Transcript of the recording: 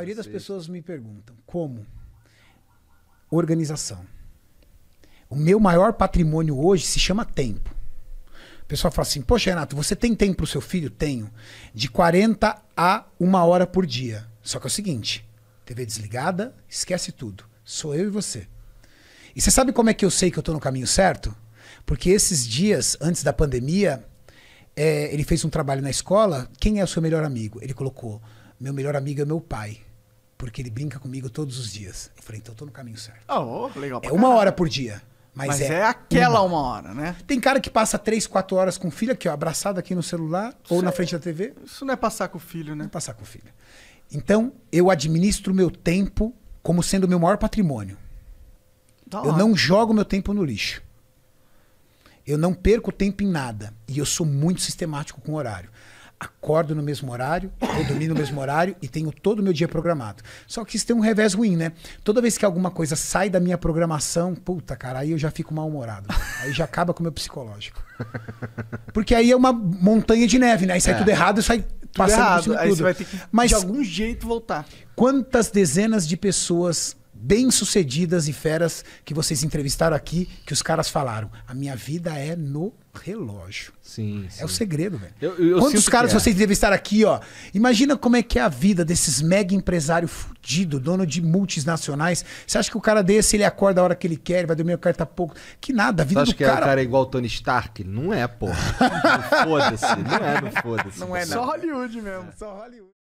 maioria das pessoas me perguntam como organização. O meu maior patrimônio hoje se chama tempo. O pessoal fala assim: Poxa, Renato, você tem tempo para o seu filho? Tenho. De 40 a uma hora por dia. Só que é o seguinte: TV desligada, esquece tudo. Sou eu e você. E você sabe como é que eu sei que eu estou no caminho certo? Porque esses dias, antes da pandemia, é, ele fez um trabalho na escola. Quem é o seu melhor amigo? Ele colocou: Meu melhor amigo é meu pai. Porque ele brinca comigo todos os dias. Eu falei, então eu tô no caminho certo. Oh, legal. É uma hora por dia. Mas, mas é, é, aquela uma. uma. hora, né? Tem cara que passa três, quatro horas com o filho aqui, ó, abraçado aqui no celular isso ou na é- frente da TV. Isso não é passar com o filho, né? Não é passar com o filho. Então, eu administro meu tempo como sendo o meu maior patrimônio. Tá eu não jogo meu tempo no lixo. Eu não perco tempo em nada. E eu sou muito sistemático com o horário acordo no mesmo horário, eu dormi no mesmo horário e tenho todo o meu dia programado. Só que isso tem um revés ruim, né? Toda vez que alguma coisa sai da minha programação, puta, cara, aí eu já fico mal-humorado. Aí já acaba com o meu psicológico. Porque aí é uma montanha de neve, né? Aí sai é. tudo errado, sai tudo passando errado. por cima tudo. Aí você vai ter que, Mas, de algum jeito, voltar. Quantas dezenas de pessoas bem-sucedidas e feras que vocês entrevistaram aqui, que os caras falaram. A minha vida é no relógio. Sim, sim. É o segredo, velho. Eu, eu Quantos caras é. vocês entrevistaram aqui, ó? Imagina como é que é a vida desses mega empresário fudido, dono de multinacionais. Você acha que o cara desse, ele acorda a hora que ele quer, vai dormir o carta tá pouco? Que nada, a vida Você acha do que é cara... o cara é igual o Tony Stark? Não é, porra. foda-se. Não é, não foda-se. Não é, não. Só Hollywood mesmo, só Hollywood.